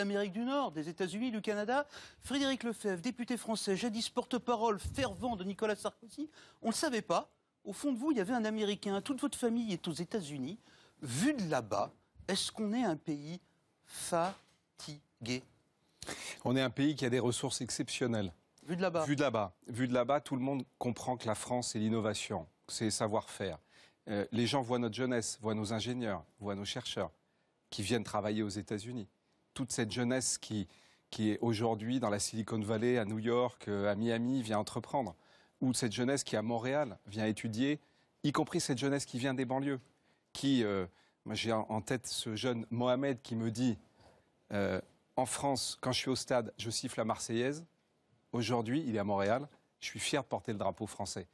Amérique du Nord, des États-Unis, du Canada. Frédéric Lefebvre, député français, jadis porte-parole fervent de Nicolas Sarkozy, on ne le savait pas. Au fond de vous, il y avait un Américain. Toute votre famille est aux États-Unis. Vu de là-bas, est-ce qu'on est un pays fatigué On est un pays qui a des ressources exceptionnelles. Vu de là-bas. Vu de là-bas. Vu de là-bas, tout le monde comprend que la France, c'est l'innovation, c'est savoir-faire. Euh, les gens voient notre jeunesse, voient nos ingénieurs, voient nos chercheurs qui viennent travailler aux États-Unis toute cette jeunesse qui, qui est aujourd'hui dans la Silicon Valley, à New York, euh, à Miami, vient entreprendre, ou cette jeunesse qui à Montréal vient étudier, y compris cette jeunesse qui vient des banlieues, qui, euh, moi j'ai en tête ce jeune Mohamed qui me dit, euh, en France, quand je suis au stade, je siffle la Marseillaise, aujourd'hui il est à Montréal, je suis fier de porter le drapeau français.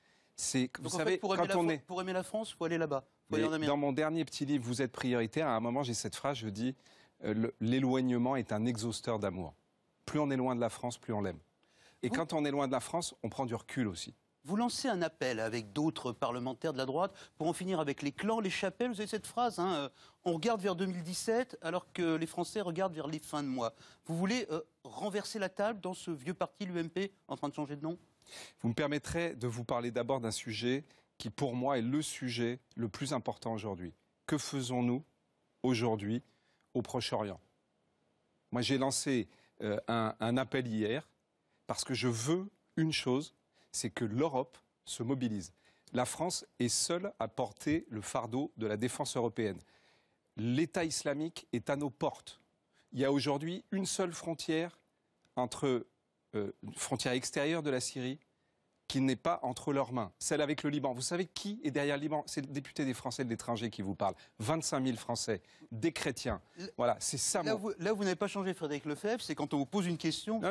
vous savez, quand on est... Pour aimer la France, il faut aller là-bas. Dans mon dernier petit livre, Vous êtes prioritaire, à un moment j'ai cette phrase, je dis, euh, l'éloignement est un exhausteur d'amour. Plus on est loin de la France, plus on l'aime. Et quand on est loin de la France, on prend du recul aussi. Vous lancez un appel avec d'autres parlementaires de la droite pour en finir avec les clans, les chapelles. Vous avez cette phrase, hein, euh, on regarde vers 2017 alors que les Français regardent vers les fins de mois. Vous voulez euh, renverser la table dans ce vieux parti, l'UMP, en train de changer de nom Vous me permettrez de vous parler d'abord d'un sujet qui, pour moi, est le sujet le plus important aujourd'hui. Que faisons-nous aujourd'hui au Proche-Orient. Moi, j'ai lancé euh, un, appel hier parce que je veux une chose, c'est que l'Europe se mobilise. La France est seule à porter le fardeau de la défense européenne. L'État islamique est à nos portes. Il y a aujourd'hui une seule frontière entre euh, frontière extérieure de la Syrie qui n'est pas entre leurs mains, celle avec le Liban. Vous savez qui est derrière le Liban C'est le député des Français de l'étranger qui vous parle. 25 000 Français, des chrétiens. voilà, c'est ça. Là, vous, là, vous n'avez pas changé, Frédéric Lefebvre. C'est quand on vous pose une question. Oh,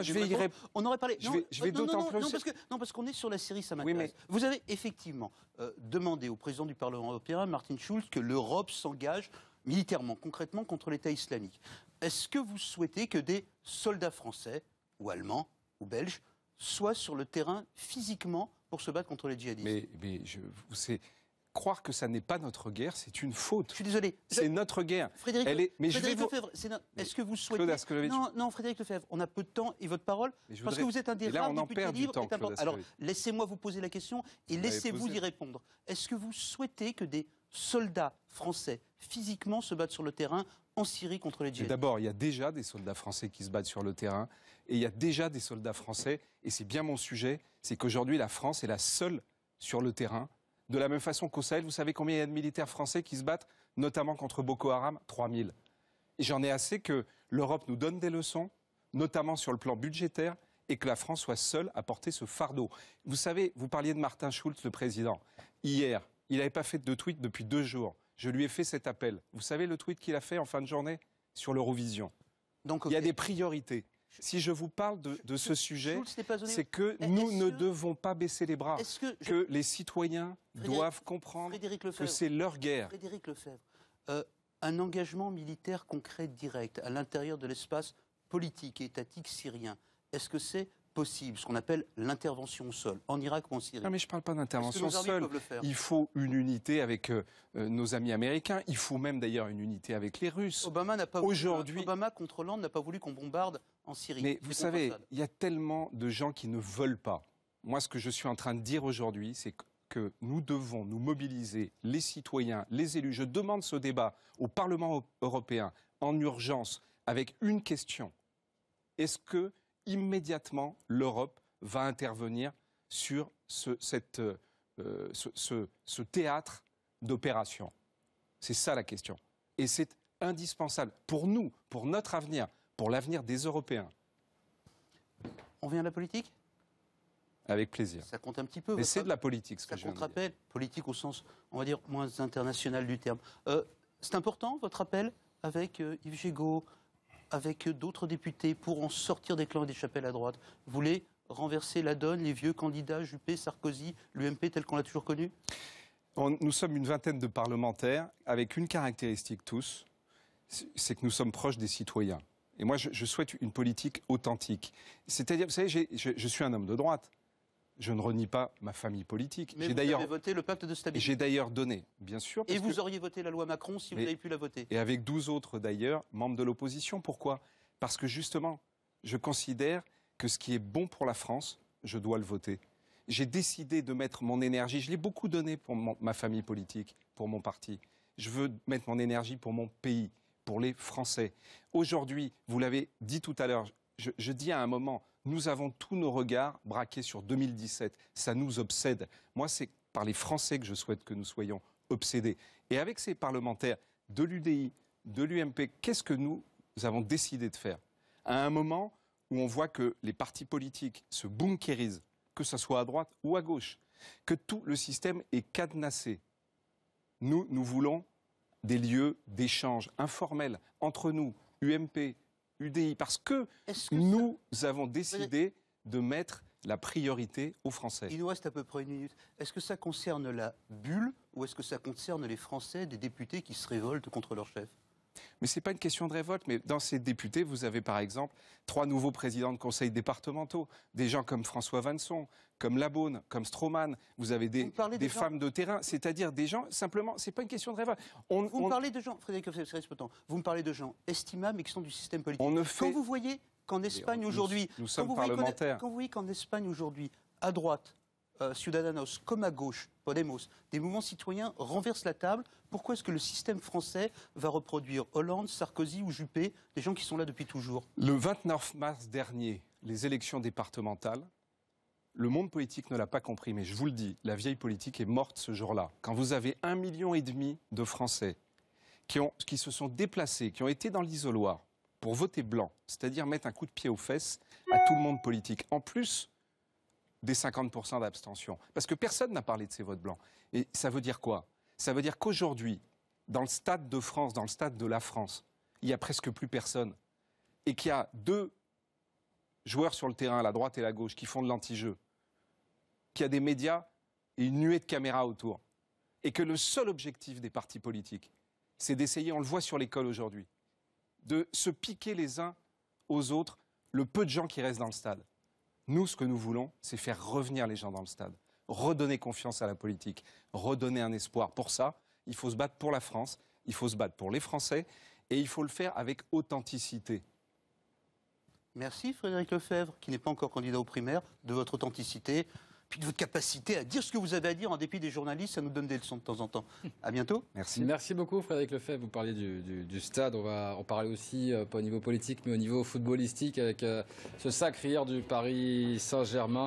on aurait parlé. Non, parce qu'on est sur la Syrie, ça m'intéresse. Vous avez effectivement euh, demandé au président du Parlement européen, Martin Schulz, que l'Europe s'engage militairement, concrètement, contre l'État islamique. Est-ce que vous souhaitez que des soldats français ou allemands ou belges soit sur le terrain physiquement pour se battre contre les djihadistes. Mais, je, vous croire que ça n'est pas notre guerre, c'est une faute. Je suis désolé. C'est notre guerre. Frédéric, mais je vais Lefebvre, est-ce que vous souhaitez... non, Frédéric Lefebvre, on a peu de temps et votre parole, parce que vous êtes un des et Alors, laissez-moi vous poser la question et laissez-vous y répondre. Est-ce que vous souhaitez que des soldats français physiquement se battent sur le terrain en Syrie contre les djihadistes. D'abord, il y a déjà des soldats français qui se battent sur le terrain, et il y a déjà des soldats français, et c'est bien mon sujet, c'est qu'aujourd'hui la France est la seule sur le terrain. De la même façon qu'au Sahel, vous savez combien il y a de militaires français qui se battent, notamment contre Boko Haram 3000. Et j'en ai assez que l'Europe nous donne des leçons, notamment sur le plan budgétaire, et que la France soit seule à porter ce fardeau. Vous savez, vous parliez de Martin Schulz, le président. Hier, il n'avait pas fait de tweet depuis deux jours. Je lui ai fait cet appel. Vous savez le tweet qu'il a fait en fin de journée sur l'Eurovision Il y a des priorités. Si je vous parle de, ce sujet, c'est que nous ne devons pas baisser les bras, que, les citoyens doivent comprendre que c'est leur guerre. Frédéric Lefebvre, euh, un engagement militaire concret direct à l'intérieur de l'espace politique et étatique syrien, est-ce que c'est possible, ce qu'on appelle l'intervention seule, en Irak ou en Syrie. Non, mais je ne parle pas d'intervention seule. Il faut une unité avec euh, euh, nos amis américains. Il faut même d'ailleurs une unité avec les Russes. Obama n'a pas aujourd'hui. Obama contre n'a pas voulu qu'on bombarde en Syrie. Mais vous savez, il y a tellement de gens qui ne veulent pas. Moi, ce que je suis en train de dire aujourd'hui, c'est que nous devons nous mobiliser, les citoyens, les élus. Je demande ce débat au Parlement européen en urgence avec une question. Est-ce que immédiatement, l'Europe va intervenir sur ce, cette, euh, ce, théâtre d'opération. C'est ça la question. Et c'est indispensable pour nous, pour notre avenir, pour l'avenir des Européens. On vient de la politique Avec plaisir. Ça compte un petit peu. Mais c'est de la politique, ce que je viens dire. appel, politique au sens, on va dire, moins international du terme. Euh, c'est important, votre appel avec euh, Yves Gégaud, avec d'autres députés pour en sortir des clans et des chapelles à droite voulez renverser la donne, les vieux candidats, Juppé, Sarkozy, l'UMP tel qu'on l'a toujours connu Nous sommes une vingtaine de parlementaires avec une caractéristique tous, c'est que nous sommes proches des citoyens. Et moi, je, souhaite une politique authentique. C'est-à-dire, vous savez, je, suis un homme de droite. Je ne renie pas ma famille politique. j'ai d'ailleurs voté le pacte de stabilité. J'ai d'ailleurs donné, bien sûr. et vous auriez voté la loi Macron si vous aviez pu la voter. Et avec 12 autres d'ailleurs, membres de l'opposition. Pourquoi Parce que justement, je considère que ce qui est bon pour la France, je dois le voter. J'ai décidé de mettre mon énergie, je l'ai beaucoup donné pour ma famille politique, pour mon parti. Je veux mettre mon énergie pour mon pays, pour les Français. Aujourd'hui, vous l'avez dit tout à l'heure, je dis à un moment, nous avons tous nos regards braqués sur 2017. Ça nous obsède. Moi, c'est par les Français que je souhaite que nous soyons obsédés. Et avec ces parlementaires de l'UDI, de l'UMP, qu'est-ce que nous avons décidé de faire À un moment où on voit que les partis politiques se bunkérisent, que ce soit à droite ou à gauche, que tout le système est cadenassé. Nous, nous voulons des lieux d'échange informels entre nous, UMP, UDI, parce que, nous avons décidé de mettre la priorité aux Français. Il nous reste à peu près une minute. Est-ce que ça concerne la bulle ou est-ce que ça concerne les Français, des députés qui se révoltent contre leur chef mais ce n'est pas une question de révolte. Mais dans ces députés, vous avez par exemple trois nouveaux présidents de conseils départementaux, des gens comme François Vanson, comme Labonne, comme Stroman. Vous avez des, femmes de terrain, c'est-à-dire des gens, simplement, ce n'est pas une question de révolte. vous me parlez de gens, Frédéric vous me parlez de gens estimables mais qui sont du système politique. On ne vous voyez qu'en Espagne aujourd'hui. Nous, sommes vous quand vous voyez qu'en Espagne aujourd'hui, à droite, euh, Ciudadanos comme à gauche, Podemos, des mouvements citoyens renversent la table, pourquoi est-ce que le système français va reproduire Hollande, Sarkozy ou Juppé, des gens qui sont là depuis toujours Le 29 mars dernier, les élections départementales, le monde politique ne l'a pas compris, mais je vous le dis, la vieille politique est morte ce jour-là. Quand vous avez un million et demi de Français qui, qui se sont déplacés, qui ont été dans l'isoloir pour voter blanc, c'est-à-dire mettre un coup de pied aux fesses à tout le monde politique. En plus, des 50% d'abstention. Parce que personne n'a parlé de ces votes blancs. Et ça veut dire quoi Ça veut dire qu'aujourd'hui, dans le stade de France, dans le stade de la France, il n'y a presque plus personne. Et qu'il y a deux joueurs sur le terrain, la droite et la gauche, qui font de l'anti-jeu, qu'il y a des médias et une nuée de caméras autour. Et que le seul objectif des partis politiques, c'est d'essayer, on le voit sur l'école aujourd'hui, de se piquer les uns aux autres le peu de gens qui restent dans le stade. Nous, ce que nous voulons, c'est faire revenir les gens dans le stade, redonner confiance à la politique, redonner un espoir. Pour ça, il faut se battre pour la France, il faut se battre pour les Français, et il faut le faire avec authenticité. Merci Frédéric Lefebvre, qui n'est pas encore candidat aux primaires, de votre authenticité de votre capacité à dire ce que vous avez à dire en dépit des journalistes, ça nous donne des leçons de temps en temps. À bientôt. Merci. Merci beaucoup Frédéric Lefebvre. Vous parlez du, stade, on va en parler aussi, euh, pas au niveau politique, mais au niveau footballistique, avec euh, ce sacré hier du Paris Saint-Germain.